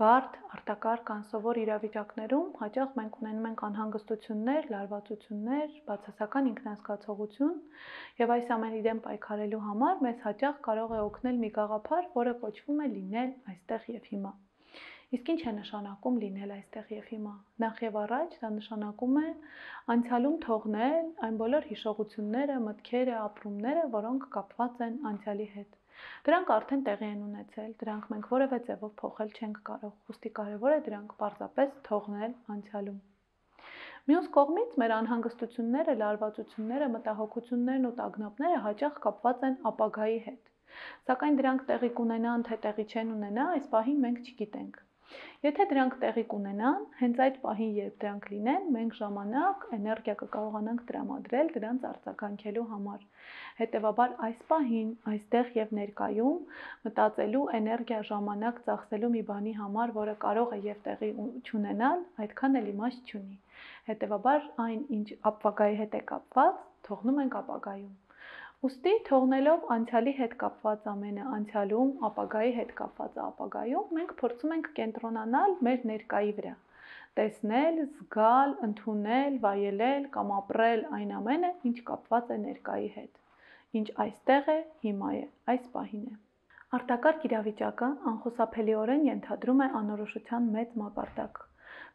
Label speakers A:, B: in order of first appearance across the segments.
A: բարդ, արտակարգ, անսովոր իրավիճակներում հաճախ մենք ունենում ենք անհանգստություններ, լարվածություններ, բացասական ինքնազգացողություն, եւ այս ամենի դեմ պայքարելու համար մեզ հաճախ կարող է օգնել մի գաղափար, որը կոչվում է լինել այստեղ եւ հիմա։ Իսկ ինչ է նշանակում լինել այստեղ եւ հիմա։ Նախ եւ առաջ դա նշանակում է անցյալում թողնել այն բոլոր հիշողությունները, մտքերը, ապրումները, որոնք կապված են անցյալի հետ։ Դրանք արդեն տեղի են ունեցել, դրանք մենք որևէ ձևով փոխել չենք կարող։ Ոստի կարևոր է դրանք պարզապես թողնել անցյալում։ Մյուս կողմից մեր անհանգստությունները, լարվածությունները, մտահոգություններն ու տագնապները հաճախ կապված են ապագայի հետ։ Սակայն դրանք տեղի կունենան, թե տեղի չեն ունենա, այս պահին մենք չգիտենք։ Եթե դրանք տեղի կունենան, հենց այդ պահին, երբ դրանք լինեն, մենք ժամանակ, էներգիա կկարողանանք տրամադրել դրանց արձագանքելու համար։ Հետևաբար այս պահին, այստեղ եւ ներկայում մտածելու էներգիա ժամանակ ծախսելու մի բանի համար, որը կարող է եւ տեղի ունենալ, այդքան էլ իմաստ չունի։ Հետևաբար այն, ինչ ապագայի հետ է կապված, թողնում ենք ապագայում։ Ոստի թողնելով անցյալի հետ կապված ամենը անցյալում, ապագայի հետ կապվածը ապագայում, մենք փորձում ենք կենտրոնանալ մեր ներկայի վրա։ Տեսնել, զգալ, ընդունել, վայելել կամ ապրել այն ամենը, ինչ կապված է ներկայի հետ, ինչ այստեղ է, հիմա է, այս պահին է։ Արտակարգ իրավիճակը անխուսափելիորեն ենթադրում է անորոշության մեծ մակարդակ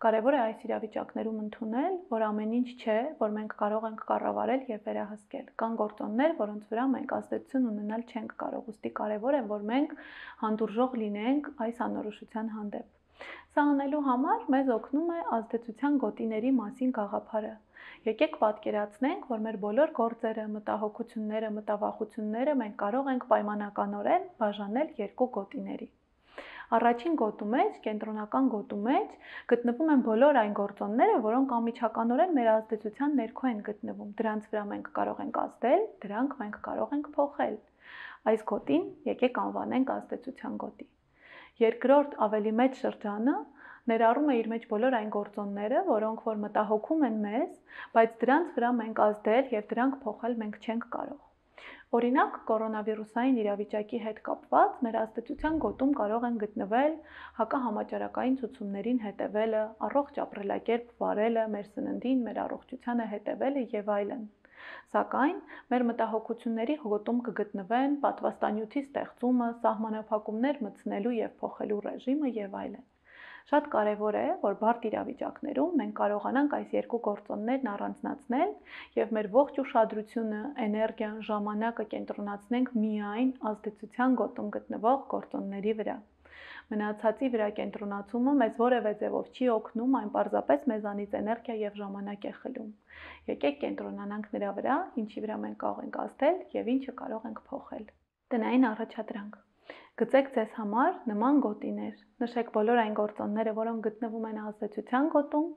A: Կարևոր է այս իրավիճակներում ընդունել, որ ամեն ինչ չէ, որ մենք կարող ենք կառավարել եւ վերահսկել։ Կան գործոններ, որոնց վրա մենք ազդեցություն ունենալ չենք կարող, ուստի կարևոր է, որ մենք հանդուրժող լինենք այս անորոշության հանդեպ։ Սա անելու համար մեզ օգնում է ազդեցության գոտիների մասին գաղափարը։ Եկեք պատկերացնենք, որ մեր բոլոր գործերը, մտահոգությունները, մտավախությունները մենք կարող ենք պայմանականորեն բաժանել երկու գոտիների։ Առաջին գոտու մեջ, կենտրոնական գոտու մեջ գտնվում են բոլոր այն գործոնները, որոնք ամիջականորեն մեր ազդեցության ներքո են գտնվում։ Դրանց վրա մենք կարող ենք ազդել, դրանք մենք կարող ենք փոխել։ Այս գոտին եկեք անվանենք ազդեցության գոտի։ Երկրորդ ավելի մեծ շրջանը ներառում է իր մեջ բոլոր այն գործոնները, որոնք որ մտահոգում են մեզ, բայց դրանց վրա մենք ազդել եւ դրանք փոխել մենք չենք կարող։ Օրինակ, կորոնավիրուսային իրավիճակի հետ կապված ներազդեցության գոտում կարող են գտնվել հակահամաճարակային ցուցումներին հետևելը, առողջ ապրելակերպ վարելը, մեր սննդին, մեր առողջությանը հետևելը եւ այլն։ Սակայն մեր մտահոգությունների հողոտում կգտնվեն պատվաստանյութի ստեղծումը, սահմանափակումներ մտցնելու եւ փոխելու ռեժիմը եւ այլն։ Շատ կարևոր է, որ բարդ իրավիճակներում մենք կարողանանք այս երկու գործոններն առանձնացնել եւ մեր ողջ ուշադրությունը, էներգիան, ժամանակը կենտրոնացնենք միայն ազդեցության գոտում գտնվող գործոնների վրա։ Մնացածի վրա կենտրոնացումը մեզ որևէ ձևով չի օգնում, այն պարզապես մեզանից էներգիա եւ ժամանակ է խլում։ Եկեք կենտրոնանանք նրա վրա, ինչի վրա մենք կարող ենք ազդել եւ ինչը կարող ենք փոխել։ Տնային առաջադրանք Գծեք ձեզ համար նման գոտիներ։ Նշեք բոլոր այն գործոնները, որոնք գտնվում են ազդեցության գոտում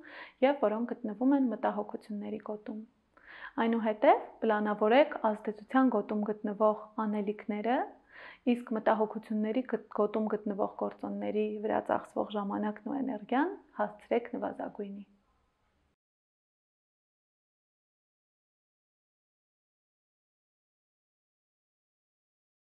A: եւ որոնք գտնվում են մտահոգությունների գոտում։ Այնուհետև պլանավորեք ազդեցության գոտում գտնվող անելիքները, իսկ մտահոգությունների գոտում գտնվող գործոնների վրա ծախսվող ժամանակն ու էներգիան հասցրեք նվազագույնի։